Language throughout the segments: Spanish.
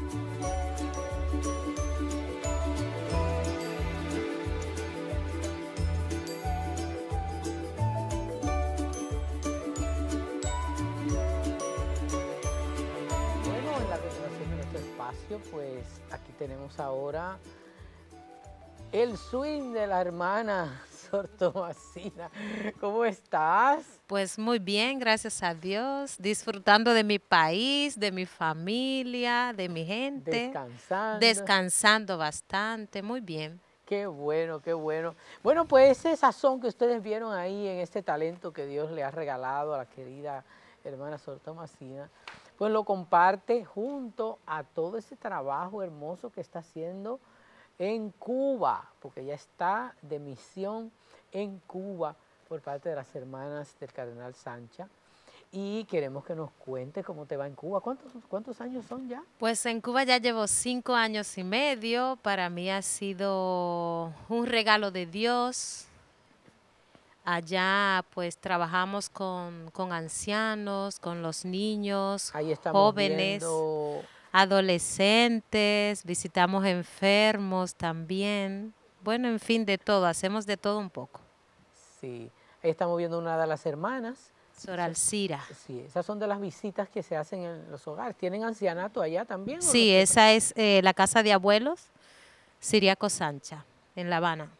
Bueno, en la continuación de nuestro espacio, pues aquí tenemos ahora el swing de la hermana profesor ¿Cómo estás? Pues muy bien, gracias a Dios, disfrutando de mi país, de mi familia, de mi gente. Descansando. Descansando bastante, muy bien. Qué bueno, qué bueno. Bueno, pues ese sazón que ustedes vieron ahí en este talento que Dios le ha regalado a la querida hermana Sor Tomasina, pues lo comparte junto a todo ese trabajo hermoso que está haciendo en Cuba, porque ya está de misión en Cuba por parte de las hermanas del Cardenal Sancha. Y queremos que nos cuentes cómo te va en Cuba. ¿Cuántos, ¿Cuántos años son ya? Pues en Cuba ya llevo cinco años y medio. Para mí ha sido un regalo de Dios. Allá pues trabajamos con, ancianos, con los niños, Ahí jóvenes adolescentes, visitamos enfermos también. Bueno, en fin, de todo, hacemos de todo un poco. Sí, ahí estamos viendo una de las hermanas. Sor Alcira. Sí, esas son de las visitas que se hacen en los hogares. ¿Tienen ancianato allá también? Sí, esa es eh, la casa de abuelos Siriaco Sancha, en La Habana.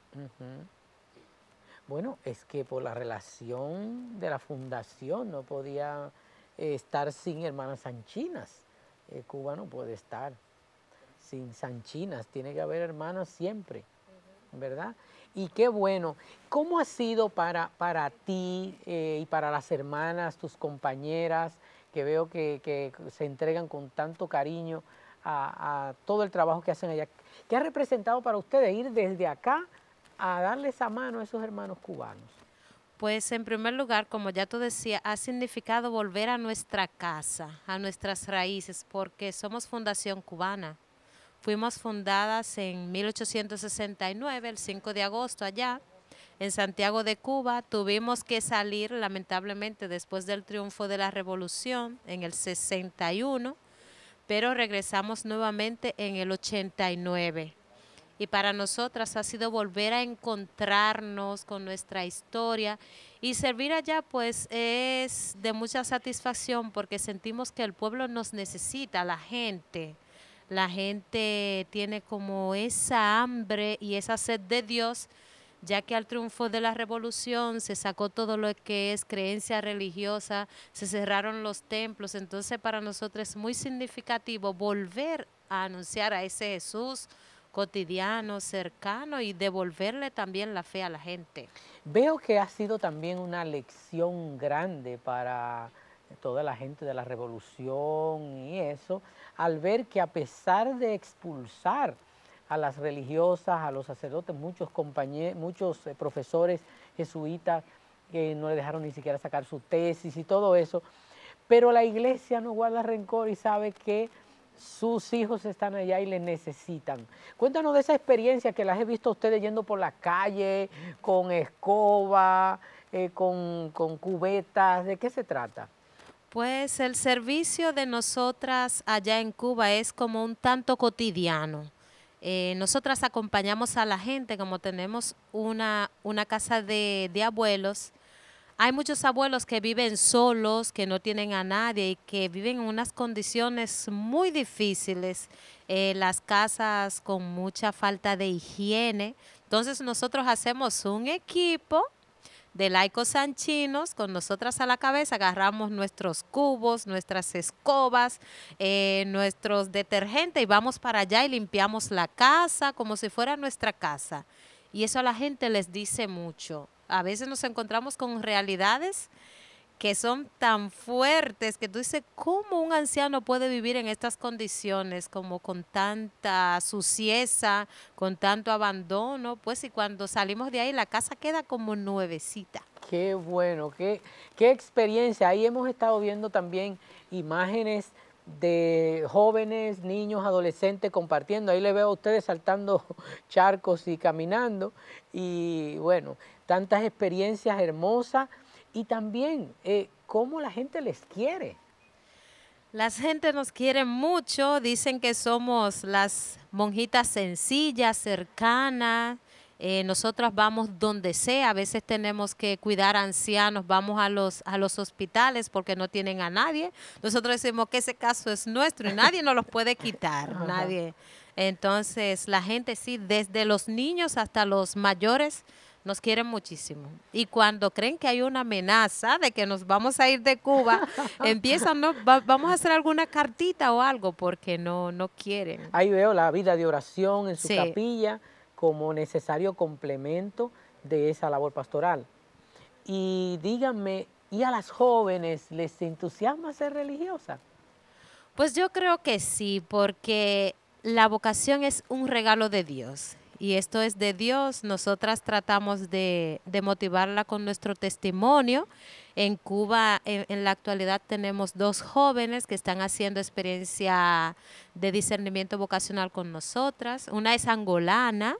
Bueno, es que por la relación de la fundación no podía eh, estar sin hermanas sanchinas. Cuba eh, cubano puede estar. Sin sanchinas, tiene que haber hermanos siempre, ¿verdad? Y qué bueno. ¿Cómo ha sido para, para ti eh, y para las hermanas, tus compañeras, que veo que, se entregan con tanto cariño a, a, todo el trabajo que hacen allá? ¿Qué ha representado para ustedes ir desde acá a darle esa mano a esos hermanos cubanos? Pues en primer lugar, como ya tú decías, ha significado volver a nuestra casa, a nuestras raíces, porque somos Fundación Cubana. Fuimos fundadas en 1869, el 5 de agosto allá, en Santiago de Cuba. Tuvimos que salir, lamentablemente, después del triunfo de la revolución en el 61, pero regresamos nuevamente en el 89 y para nosotras ha sido volver a encontrarnos con nuestra historia y servir allá pues es de mucha satisfacción porque sentimos que el pueblo nos necesita, la gente. La gente tiene como esa hambre y esa sed de Dios, ya que al triunfo de la revolución se sacó todo lo que es creencia religiosa, se cerraron los templos, entonces para nosotros es muy significativo volver a anunciar a ese Jesús, cotidiano, cercano y devolverle también la fe a la gente. Veo que ha sido también una lección grande para toda la gente de la revolución y eso, al ver que a pesar de expulsar a las religiosas, a los sacerdotes, muchos compañeros, muchos eh, profesores jesuitas que no le dejaron ni siquiera sacar su tesis y todo eso, pero la iglesia no guarda rencor y sabe que sus hijos están allá y le necesitan. Cuéntanos de esa experiencia que las he visto ustedes yendo por la calle, con escoba, eh, con, cubetas, ¿de qué se trata? Pues el servicio de nosotras allá en Cuba es como un tanto cotidiano. Eh, nosotras acompañamos a la gente, como tenemos una, casa de, de, abuelos, hay muchos abuelos que viven solos, que no tienen a nadie y que viven en unas condiciones muy difíciles, eh, las casas con mucha falta de higiene. Entonces nosotros hacemos un equipo de laicos sanchinos, con nosotras a la cabeza, agarramos nuestros cubos, nuestras escobas, eh, nuestros detergentes y vamos para allá y limpiamos la casa como si fuera nuestra casa. Y eso a la gente les dice mucho a veces nos encontramos con realidades que son tan fuertes que tú dices, ¿cómo un anciano puede vivir en estas condiciones, como con tanta suciedad, con tanto abandono? Pues y cuando salimos de ahí la casa queda como nuevecita. Qué bueno, qué, qué experiencia. Ahí hemos estado viendo también imágenes de jóvenes, niños, adolescentes compartiendo. Ahí le veo a ustedes saltando charcos y caminando. Y bueno, tantas experiencias hermosas y también eh, cómo la gente les quiere. La gente nos quiere mucho, dicen que somos las monjitas sencillas, cercanas, eh, nosotros vamos donde sea, a veces tenemos que cuidar a ancianos, vamos a los, a los hospitales porque no tienen a nadie. Nosotros decimos que ese caso es nuestro y nadie nos los puede quitar, nadie. Entonces, la gente sí, desde los niños hasta los mayores, nos quieren muchísimo. Y cuando creen que hay una amenaza de que nos vamos a ir de Cuba, empiezan, ¿no? vamos a hacer alguna cartita o algo, porque no, no quieren. Ahí veo la vida de oración en su capilla como necesario complemento de esa labor pastoral. Y díganme, ¿y a las jóvenes les entusiasma ser religiosa? Pues yo creo que sí, porque la vocación es un regalo de Dios y esto es de Dios. Nosotras tratamos de, motivarla con nuestro testimonio. En Cuba, en, en, la actualidad, tenemos dos jóvenes que están haciendo experiencia de discernimiento vocacional con nosotras. Una es angolana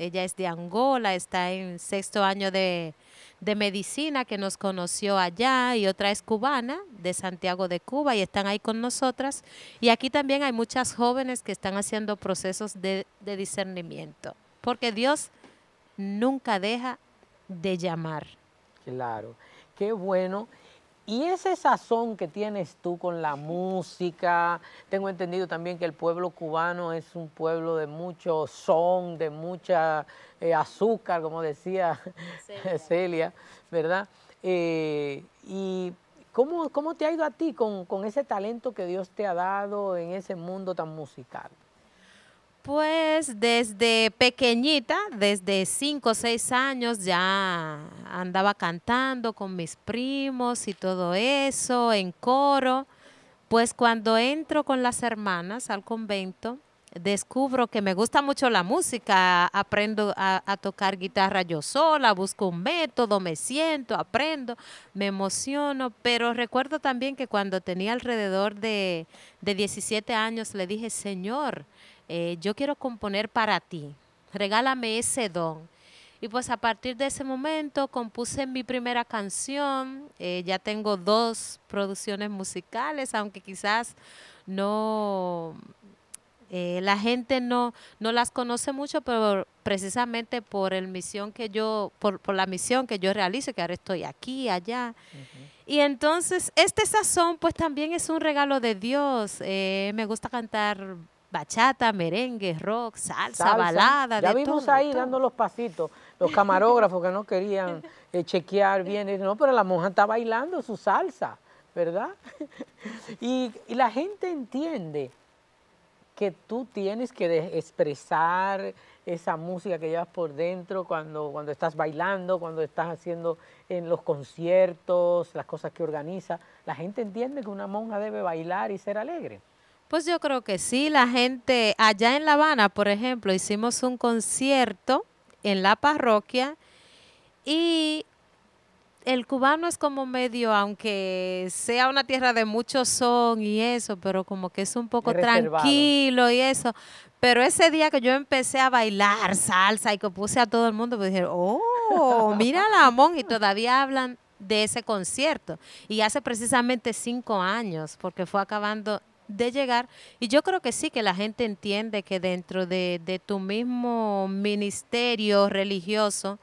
ella es de Angola, está en sexto año de, medicina que nos conoció allá y otra es cubana de Santiago de Cuba y están ahí con nosotras. Y aquí también hay muchas jóvenes que están haciendo procesos de, de discernimiento, porque Dios nunca deja de llamar. Claro, qué bueno y ese sazón que tienes tú con la música, tengo entendido también que el pueblo cubano es un pueblo de mucho son, de mucha eh, azúcar, como decía Celia, ¿verdad? Eh, y ¿cómo, te ha ido a ti con, con ese talento que Dios te ha dado en ese mundo tan musical? Pues desde pequeñita, desde 5 o 6 años, ya andaba cantando con mis primos y todo eso, en coro. Pues cuando entro con las hermanas al convento, descubro que me gusta mucho la música, aprendo a, tocar guitarra yo sola, busco un método, me siento, aprendo, me emociono, pero recuerdo también que cuando tenía alrededor de, de 17 años le dije, Señor, eh, yo quiero componer para ti, regálame ese don. Y pues a partir de ese momento compuse mi primera canción, eh, ya tengo dos producciones musicales, aunque quizás no, eh, la gente no, no las conoce mucho, pero precisamente por el misión que yo, por, la misión que yo realizo, que ahora estoy aquí, allá. Y entonces, este sazón, pues también es un regalo de Dios. me gusta cantar bachata, merengue, rock, salsa, de balada, ya vimos ahí dando los pasitos, los camarógrafos que no querían eh, chequear bien, eh, no, pero la monja está bailando su salsa, ¿verdad? y, y la gente entiende que tú tienes que expresar esa música que llevas por dentro cuando, cuando estás bailando, cuando estás haciendo en los conciertos, las cosas que organiza. La gente entiende que una monja debe bailar y ser alegre. Pues yo creo que sí, la gente allá en La Habana, por ejemplo, hicimos un concierto en la parroquia y el cubano es como medio, aunque sea una tierra de mucho son y eso, pero como que es un poco tranquilo y eso. Pero ese día que yo empecé a bailar salsa y que puse a todo el mundo, pues dijeron, oh, mira la Amón, y todavía hablan de ese concierto. Y hace precisamente cinco años, porque fue acabando de llegar. Y yo creo que sí que la gente entiende que dentro de, tu mismo ministerio religioso,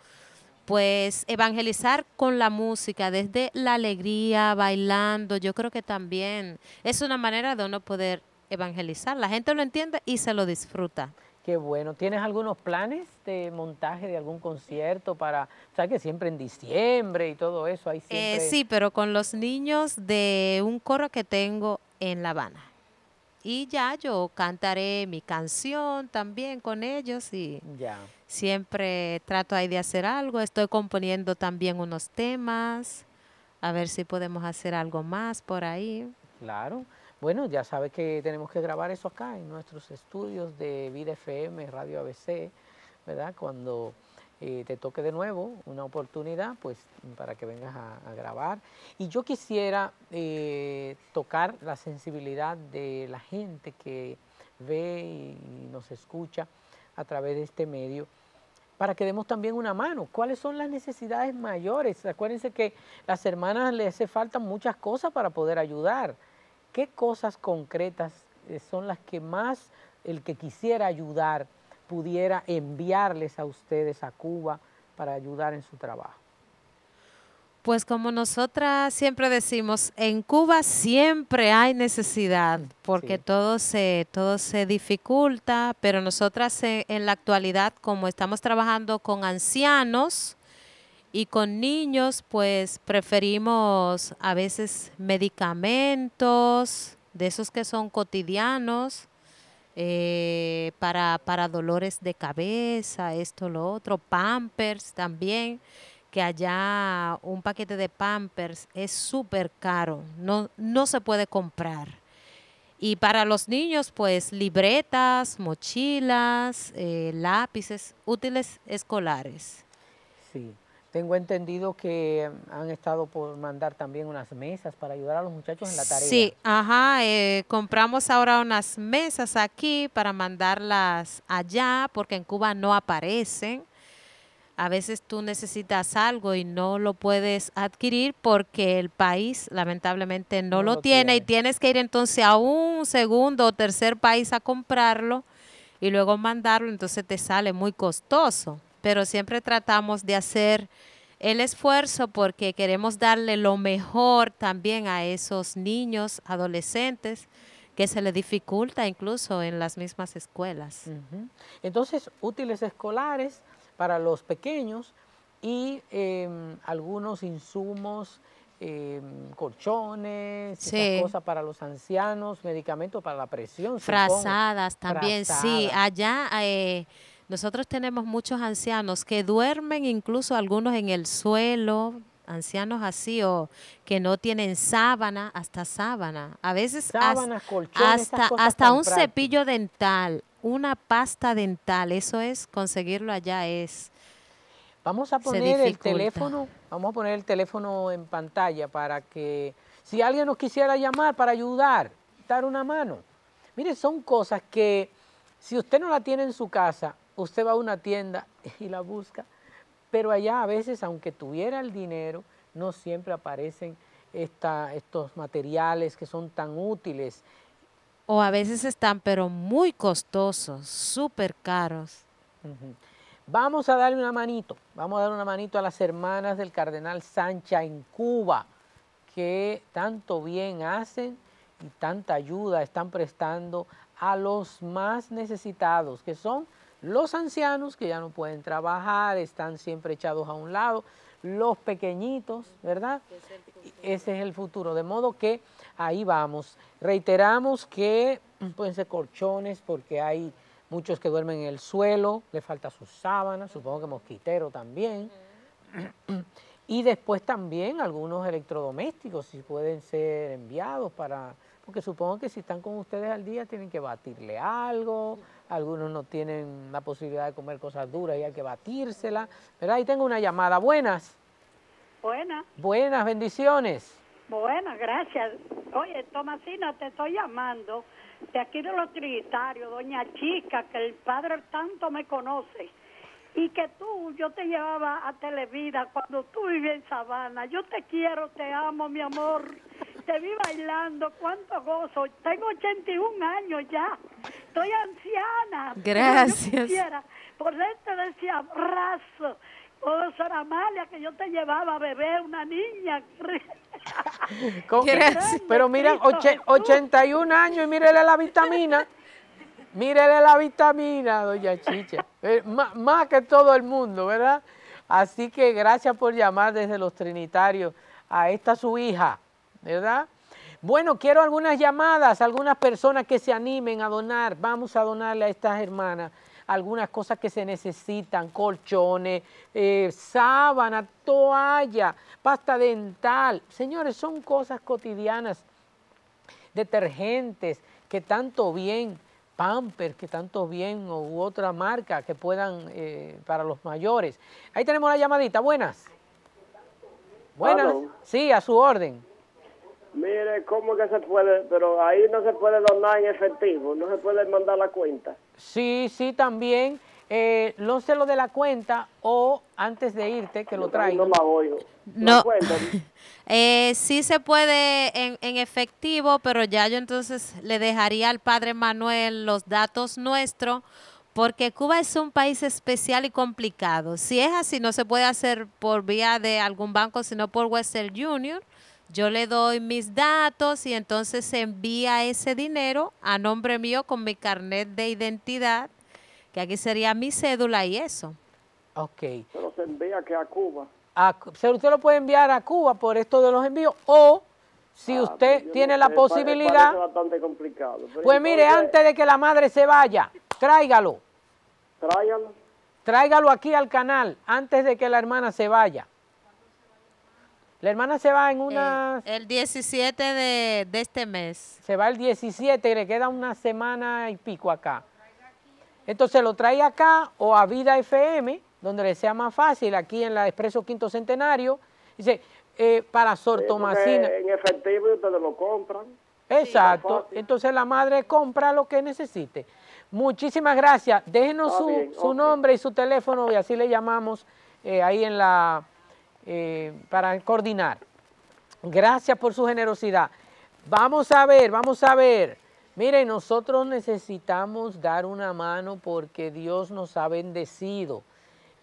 pues evangelizar con la música, desde la alegría, bailando, yo creo que también es una manera de uno poder evangelizar. La gente lo entiende y se lo disfruta. Qué bueno. ¿Tienes algunos planes de montaje de algún concierto para, sabes que siempre en diciembre y todo eso hay eh, siempre... sí, pero con los niños de un coro que tengo en La Habana y ya yo cantaré mi canción también con ellos y siempre trato ahí de hacer algo. Estoy componiendo también unos temas, a ver si podemos hacer algo más por ahí. Claro. Bueno, ya sabes que tenemos que grabar eso acá en nuestros estudios de Vida FM, Radio ABC, ¿verdad? Cuando eh, te toque de nuevo una oportunidad, pues para que vengas a, grabar. Y yo quisiera eh, tocar la sensibilidad de la gente que ve y nos escucha a través de este medio para que demos también una mano. ¿Cuáles son las necesidades mayores? Acuérdense que las hermanas les hace falta muchas cosas para poder ayudar. ¿Qué cosas concretas eh, son las que más el que quisiera ayudar pudiera enviarles a ustedes a Cuba para ayudar en su trabajo? Pues como nosotras siempre decimos, en Cuba siempre hay necesidad, mm, porque todo, se, todo se dificulta, pero nosotras eh, en la actualidad, como estamos trabajando con ancianos y con niños, pues preferimos a veces medicamentos, de esos que son cotidianos, eh, para, para dolores de cabeza, esto, lo otro, pampers también, que allá un paquete de pampers es súper caro, no, no se puede comprar. Y para los niños, pues libretas, mochilas, eh, lápices, útiles escolares. Sí. Tengo entendido que mm, han estado por mandar también unas mesas para ayudar a los muchachos en la tarea. Sí, ajá, eh, compramos ahora unas mesas aquí para mandarlas allá porque en Cuba no aparecen. A veces tú necesitas algo y no lo puedes adquirir porque el país lamentablemente no, lo, tiene y tienes que ir entonces a un segundo o tercer país a comprarlo y luego mandarlo, entonces te sale muy costoso pero siempre tratamos de hacer el esfuerzo porque queremos darle lo mejor también a esos niños, adolescentes, que se les dificulta incluso en las mismas escuelas. Entonces, útiles escolares para los pequeños y em, algunos insumos, em, colchones, cosas para los ancianos, medicamentos para la presión. Frazadas también, sí. Allá... Eh, nosotros tenemos muchos ancianos que duermen incluso algunos en el suelo, ancianos así o que no tienen sábana, hasta sábana, a veces hasta, hasta, un cepillo dental, una pasta dental, eso es, conseguirlo allá es. Vamos a poner el teléfono, vamos a poner el teléfono en pantalla para que si alguien nos quisiera llamar para ayudar, dar una mano. Mire, son cosas que si usted no la tiene en su casa, Usted va a una tienda y la busca, pero allá a veces, aunque tuviera el dinero, no siempre aparecen estos materiales que son tan útiles. O a veces están, pero muy costosos, súper caros. Vamos a darle una manito, vamos a dar una manito a las hermanas del Cardenal Sancha en Cuba, que tanto bien hacen y tanta ayuda están prestando a los más necesitados, que son los ancianos que ya no pueden trabajar, están siempre echados a un lado, los pequeñitos, ¿verdad? Ese es el futuro, de modo que ahí vamos. Reiteramos que mm, pueden ser colchones porque hay muchos que duermen en el suelo, le falta sus sábanas, supongo que mosquitero también. Y después también algunos electrodomésticos, si pueden ser enviados para, porque supongo que si están con ustedes al día tienen que batirle algo, algunos no tienen la posibilidad de comer cosas duras y hay que batírselas pero Ahí tengo una llamada, buenas. Buenas. Buenas, bendiciones. Buenas, gracias. Oye, Tomasina, te estoy llamando de aquí de los Trinitarios, doña Chica, que el padre tanto me conoce, y que tú, yo te llevaba a Televida cuando tú vivías en Sabana. Yo te quiero, te amo, mi amor. Te vi bailando, cuánto gozo. Tengo 81 años ya. Soy anciana. Gracias. por dentro decía, abrazo. oh, Sara Amalia, que yo te llevaba a beber una niña. Pero miren, 81 años y mírele la vitamina. Mírele la vitamina, doña Chicha. Eh, más que todo el mundo, ¿verdad? Así que gracias por llamar desde los Trinitarios a esta su hija, ¿verdad? Bueno, quiero algunas llamadas, algunas personas que se animen a donar. Vamos a donarle a estas hermanas algunas cosas que se necesitan, colchones, eh, sábana, toalla, pasta dental. Señores, son cosas cotidianas, detergentes, que tanto bien, Pamper, que tanto bien, u otra marca que puedan eh, para los mayores. Ahí tenemos la llamadita, buenas. Buenas, sí, a su orden. Mire, ¿cómo que se puede? Pero ahí no se puede donar en efectivo, no se puede mandar la cuenta. Sí, sí, también. Eh, no sé lo de la cuenta o antes de irte, que lo traigo. No, no. eh, sí se puede en, efectivo, pero ya yo entonces le dejaría al padre Manuel los datos nuestros, porque Cuba es un país especial y complicado. Si es así, no se puede hacer por vía de algún banco, sino por Western Junior yo le doy mis datos y entonces se envía ese dinero a nombre mío con mi carnet de identidad, que aquí sería mi cédula y eso. Ok. Pero se envía que a Cuba. usted lo puede enviar a Cuba por esto de los envíos o si ah, usted tiene la eh, posibilidad... bastante complicado. pues mire, antes de que la madre se vaya, tráigalo. Tráigalo. Tráigalo aquí al canal antes de que la hermana se vaya. La hermana se va en eh, una... el 17 de, este mes. Se va el 17 y le queda una semana y pico acá. Entonces lo trae acá o a Vida FM, donde le sea más fácil, aquí en la Expreso Quinto Centenario. Dice, eh, para sortomacina. en efectivo ustedes lo compran. Exacto. Entonces la madre compra lo que necesite. Muchísimas gracias. Déjenos su, nombre y su teléfono y así le llamamos eh, ahí en la eh, para coordinar. Gracias por su generosidad. Vamos a ver, vamos a ver. Miren, nosotros necesitamos dar una mano porque Dios nos ha bendecido.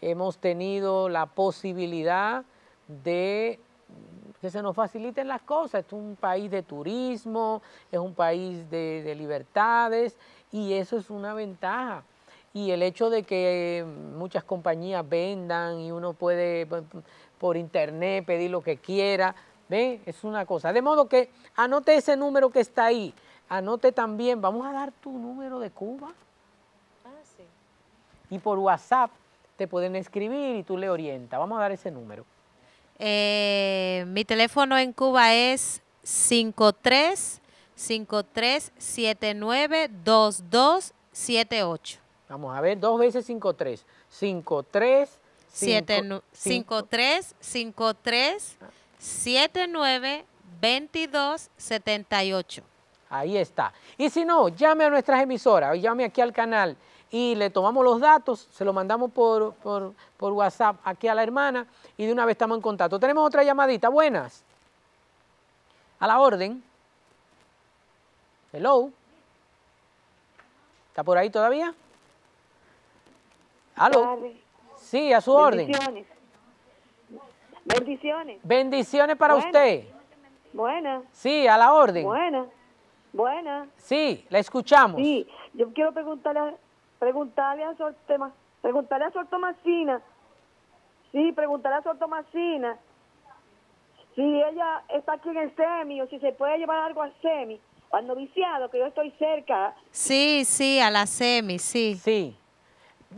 Hemos tenido la posibilidad de que se nos faciliten las cosas. Es un país de turismo, es un país de libertades y eso es una ventaja y el hecho de que eh, muchas compañías vendan y uno puede por internet, pedir lo que quiera. ¿Ven? Es una cosa. De modo que anote ese número que está ahí. Anote también, vamos a dar tu número de Cuba. Ah, sí. Y por WhatsApp te pueden escribir y tú le orientas. Vamos a dar ese número. Eh, mi teléfono en Cuba es 53 5379 2278 Vamos a ver, dos veces 53. 53 53 53 79 22 78. Ahí está. Y si no, llame a nuestras emisoras o llame aquí al canal y le tomamos los datos, se lo mandamos por, por WhatsApp aquí a la hermana y de una vez estamos en contacto. Tenemos otra llamadita. Buenas. A la orden. Hello. ¿Está por ahí todavía? ¿Aló? Sí, a su orden. Bendiciones. Bendiciones para usted. Buena. Sí, a la orden. Buena. Buena. Sí, la escuchamos. Sí, yo quiero preguntarle a, preguntarle a Sor Tema, preguntarle a su Tomasina. Sí, preguntarle a Sor Tomasina si ella está aquí en el semi o si se puede llevar algo al semi, al noviciado, que yo estoy cerca. Sí, sí, a la semi, sí. Sí.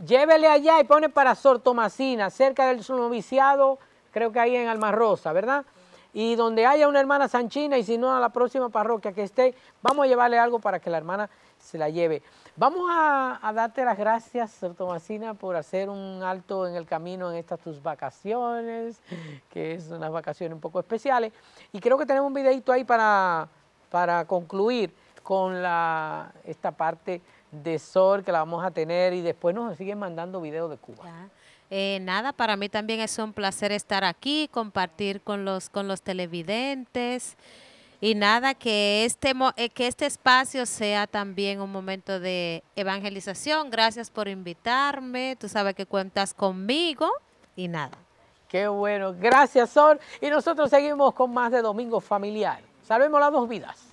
Llévele allá y pone para Sor Tomasina, cerca del noviciado, creo que ahí en Almarrosa, ¿verdad? Y donde haya una hermana sanchina y si no a la próxima parroquia que esté, vamos a llevarle algo para que la hermana se la lleve. Vamos a, darte las gracias, Sor Tomasina, por hacer un alto en el camino en estas tus vacaciones, que son unas vacaciones un poco especiales. Y creo que tenemos un videito ahí para, para concluir con esta parte de sol que la vamos a tener y después nos siguen mandando videos de Cuba. Eh, nada, para mí también es un placer estar aquí, compartir con los, con los televidentes y nada, que este, eh, que este espacio sea también un momento de evangelización. Gracias por invitarme, tú sabes que cuentas conmigo y nada. Qué bueno, gracias Sol. Y nosotros seguimos con más de Domingo Familiar. Salvemos las dos vidas.